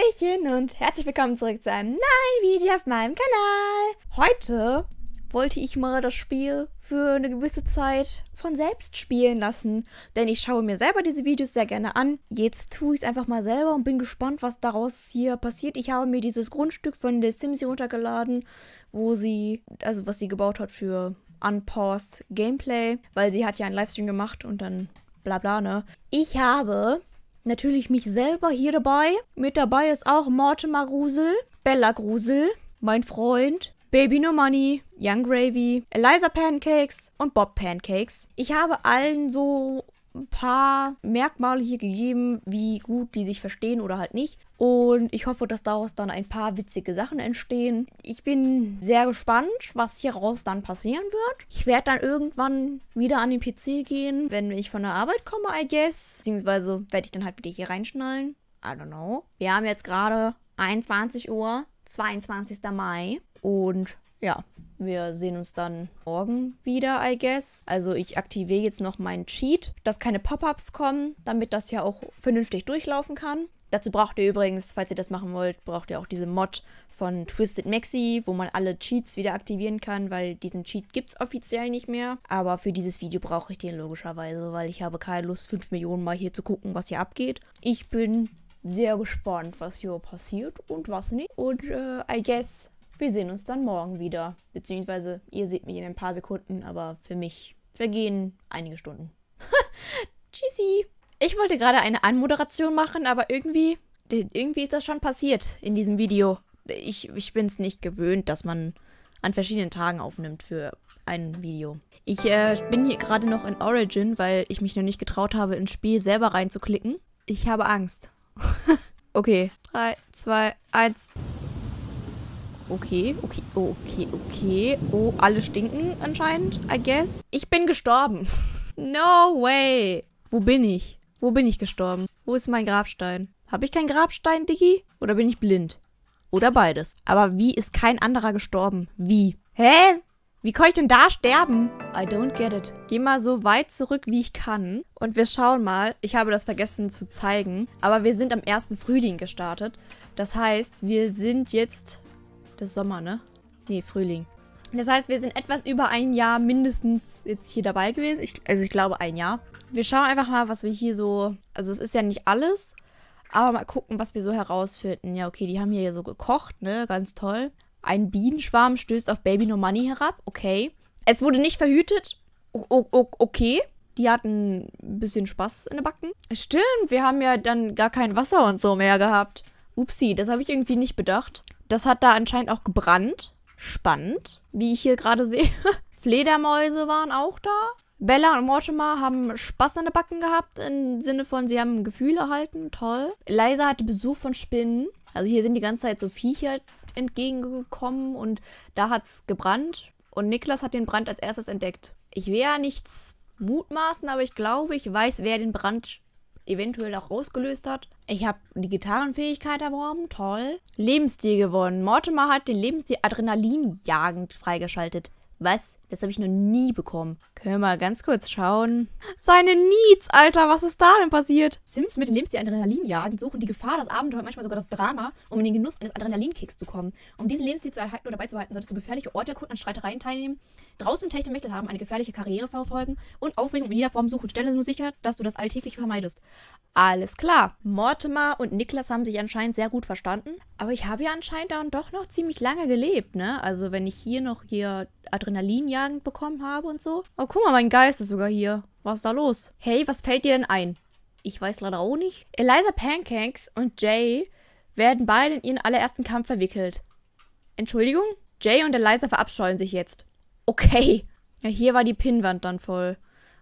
Hallöchen und herzlich willkommen zurück zu einem neuen Video auf meinem Kanal. Heute wollte ich mal das Spiel für eine gewisse Zeit von selbst spielen lassen, denn ich schaue mir selber diese Videos sehr gerne an. Jetzt tue ich es einfach mal selber und bin gespannt, was daraus hier passiert. Ich habe mir dieses Grundstück von der Sims runtergeladen, wo sie, also was sie gebaut hat für Unpaused Gameplay, weil sie hat ja einen Livestream gemacht und dann bla bla, ne? Ich habe natürlich mich selber hier dabei. Mit dabei ist auch Mortimer Grusel, Bella Grusel, mein Freund, Baby No Money, Young Gravy, Eliza Pancakes und Bob Pancakes. Ich habe allen so ein paar Merkmale hier gegeben, wie gut die sich verstehen oder halt nicht. Und ich hoffe, dass daraus dann ein paar witzige Sachen entstehen. Ich bin sehr gespannt, was hieraus dann passieren wird. Ich werde dann irgendwann wieder an den PC gehen, wenn ich von der Arbeit komme, I guess. Beziehungsweise werde ich dann halt wieder hier reinschnallen. I don't know. Wir haben jetzt gerade 21 Uhr, 22. Mai. Und ja, wir sehen uns dann morgen wieder, I guess. Also ich aktiviere jetzt noch meinen Cheat, dass keine Pop-ups kommen, damit das ja auch vernünftig durchlaufen kann. Dazu braucht ihr übrigens, falls ihr das machen wollt, braucht ihr auch diese Mod von Twisted Maxi, wo man alle Cheats wieder aktivieren kann, weil diesen Cheat gibt es offiziell nicht mehr. Aber für dieses Video brauche ich den logischerweise, weil ich habe keine Lust, 5 Millionen Mal hier zu gucken, was hier abgeht. Ich bin sehr gespannt, was hier passiert und was nicht. Und äh, I guess wir sehen uns dann morgen wieder. Beziehungsweise ihr seht mich in ein paar Sekunden, aber für mich vergehen einige Stunden. Tschüssi. Ich wollte gerade eine Anmoderation machen, aber irgendwie, irgendwie ist das schon passiert in diesem Video. Ich, ich bin es nicht gewöhnt, dass man an verschiedenen Tagen aufnimmt für ein Video. Ich äh, bin hier gerade noch in Origin, weil ich mich noch nicht getraut habe, ins Spiel selber reinzuklicken. Ich habe Angst. okay, 3, 2, 1. Okay, okay, okay, okay. Oh, alle stinken anscheinend, I guess. Ich bin gestorben. no way. Wo bin ich? Wo bin ich gestorben? Wo ist mein Grabstein? Habe ich keinen Grabstein, Diggi? Oder bin ich blind? Oder beides. Aber wie ist kein anderer gestorben? Wie? Hä? Wie kann ich denn da sterben? I don't get it. Geh mal so weit zurück, wie ich kann. Und wir schauen mal. Ich habe das vergessen zu zeigen. Aber wir sind am ersten Frühling gestartet. Das heißt, wir sind jetzt das ist Sommer, ne? Nee, Frühling. Das heißt, wir sind etwas über ein Jahr mindestens jetzt hier dabei gewesen. Ich, also ich glaube ein Jahr. Wir schauen einfach mal, was wir hier so... Also es ist ja nicht alles, aber mal gucken, was wir so herausfinden. Ja, okay, die haben hier so gekocht, ne? Ganz toll. Ein Bienenschwarm stößt auf Baby No Money herab. Okay. Es wurde nicht verhütet. O -o okay. Die hatten ein bisschen Spaß in den Backen. Stimmt, wir haben ja dann gar kein Wasser und so mehr gehabt. Upsi, das habe ich irgendwie nicht bedacht das hat da anscheinend auch gebrannt. Spannend, wie ich hier gerade sehe. Fledermäuse waren auch da. Bella und Mortimer haben Spaß an der Backen gehabt, im Sinne von, sie haben Gefühl erhalten, toll. Eliza hatte Besuch von Spinnen. Also hier sind die ganze Zeit so Viecher entgegengekommen und da hat es gebrannt. Und Niklas hat den Brand als erstes entdeckt. Ich will ja nichts mutmaßen, aber ich glaube, ich weiß, wer den Brand eventuell auch ausgelöst hat. Ich habe die Gitarrenfähigkeit erworben, toll. Lebensstil gewonnen. Mortimer hat den Lebensstil Adrenalin jagend freigeschaltet. Was das habe ich noch nie bekommen. Können wir mal ganz kurz schauen. Seine Needs, Alter, was ist da denn passiert? Sims mit dem Lebensstil die Adrenalin jagen, suchen die Gefahr, das Abenteuer, manchmal sogar das Drama, um in den Genuss eines Adrenalinkicks zu kommen. Um diesen Lebensstil zu erhalten oder beizubehalten, solltest du gefährliche Orte erkunden, an Streitereien teilnehmen, draußen Techte Mittel haben, eine gefährliche Karriere verfolgen und Aufregung in jeder Form suchen. Stelle nur sicher, dass du das alltäglich vermeidest. Alles klar. Mortimer und Niklas haben sich anscheinend sehr gut verstanden. Aber ich habe ja anscheinend dann doch noch ziemlich lange gelebt, ne? Also wenn ich hier noch hier Adrenalin jag Stern bekommen habe und so. Oh, guck mal, mein Geist ist sogar hier. Was ist da los? Hey, was fällt dir denn ein? Ich weiß leider auch nicht. Eliza Pancakes und Jay werden beide in ihren allerersten Kampf verwickelt. Entschuldigung? Jay und Eliza verabscheuen sich jetzt. Okay. Ja, hier war die Pinnwand dann voll.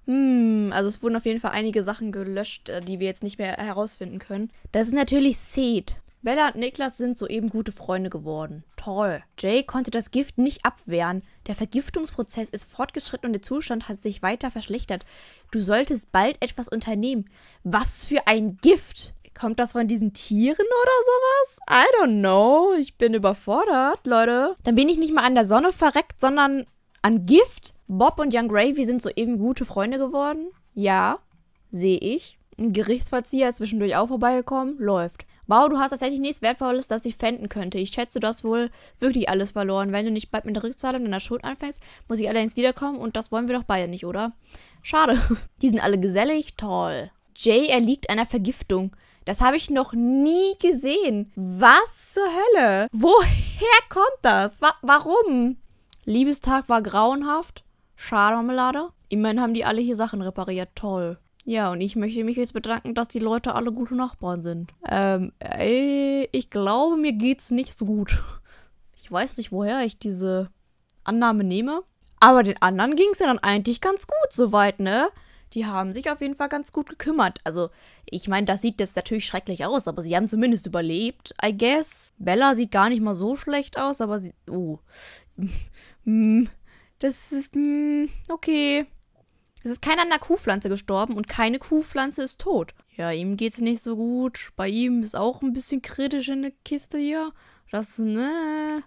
Hm, also es wurden auf jeden Fall einige Sachen gelöscht, äh, die wir jetzt nicht mehr herausfinden können. Das ist natürlich Seed. Bella und Niklas sind soeben gute Freunde geworden. Toll. Jay konnte das Gift nicht abwehren. Der Vergiftungsprozess ist fortgeschritten und der Zustand hat sich weiter verschlechtert. Du solltest bald etwas unternehmen. Was für ein Gift! Kommt das von diesen Tieren oder sowas? I don't know. Ich bin überfordert, Leute. Dann bin ich nicht mal an der Sonne verreckt, sondern an Gift? Bob und Young Gravy sind soeben gute Freunde geworden? Ja, sehe ich. Ein Gerichtsverzieher ist zwischendurch auch vorbeigekommen. Läuft. Wow, du hast tatsächlich nichts Wertvolles, das ich fänden könnte. Ich schätze, du hast wohl wirklich alles verloren. Wenn du nicht bald mit der Rückzahlung deiner Schuld anfängst, muss ich allerdings wiederkommen und das wollen wir doch beide nicht, oder? Schade. Die sind alle gesellig, toll. Jay erliegt einer Vergiftung. Das habe ich noch nie gesehen. Was zur Hölle? Woher kommt das? Wa warum? Liebestag war grauenhaft. Schade, Marmelade. Immerhin haben die alle hier Sachen repariert. Toll. Ja, und ich möchte mich jetzt bedanken, dass die Leute alle gute Nachbarn sind. Ähm, ey, ich glaube, mir geht's nicht so gut. Ich weiß nicht, woher ich diese Annahme nehme. Aber den anderen ging's ja dann eigentlich ganz gut soweit, ne? Die haben sich auf jeden Fall ganz gut gekümmert. Also, ich meine, das sieht jetzt natürlich schrecklich aus, aber sie haben zumindest überlebt, I guess. Bella sieht gar nicht mal so schlecht aus, aber sie. Oh. Mm, das ist. Mm, okay. Es ist keiner an der Kuhpflanze gestorben und keine Kuhpflanze ist tot. Ja, ihm geht's nicht so gut. Bei ihm ist auch ein bisschen kritisch in der Kiste hier. Das, ne.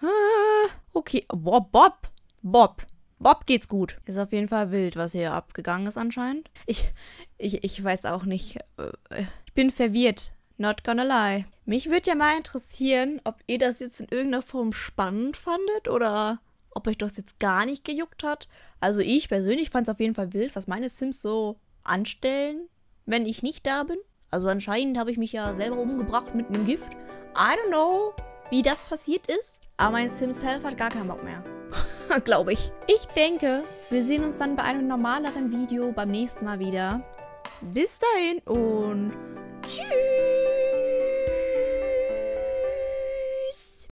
Ah, okay. Bob, Bob. Bob. Bob geht's gut. Ist auf jeden Fall wild, was hier abgegangen ist anscheinend. Ich, ich, ich weiß auch nicht. Äh, äh, ich bin verwirrt. Not gonna lie. Mich würde ja mal interessieren, ob ihr das jetzt in irgendeiner Form spannend fandet oder ob euch das jetzt gar nicht gejuckt hat. Also ich persönlich fand es auf jeden Fall wild, was meine Sims so anstellen, wenn ich nicht da bin. Also anscheinend habe ich mich ja selber umgebracht mit einem Gift. I don't know, wie das passiert ist, aber mein Sims Health hat gar keinen Bock mehr. Glaube ich. Ich denke, wir sehen uns dann bei einem normaleren Video beim nächsten Mal wieder. Bis dahin und...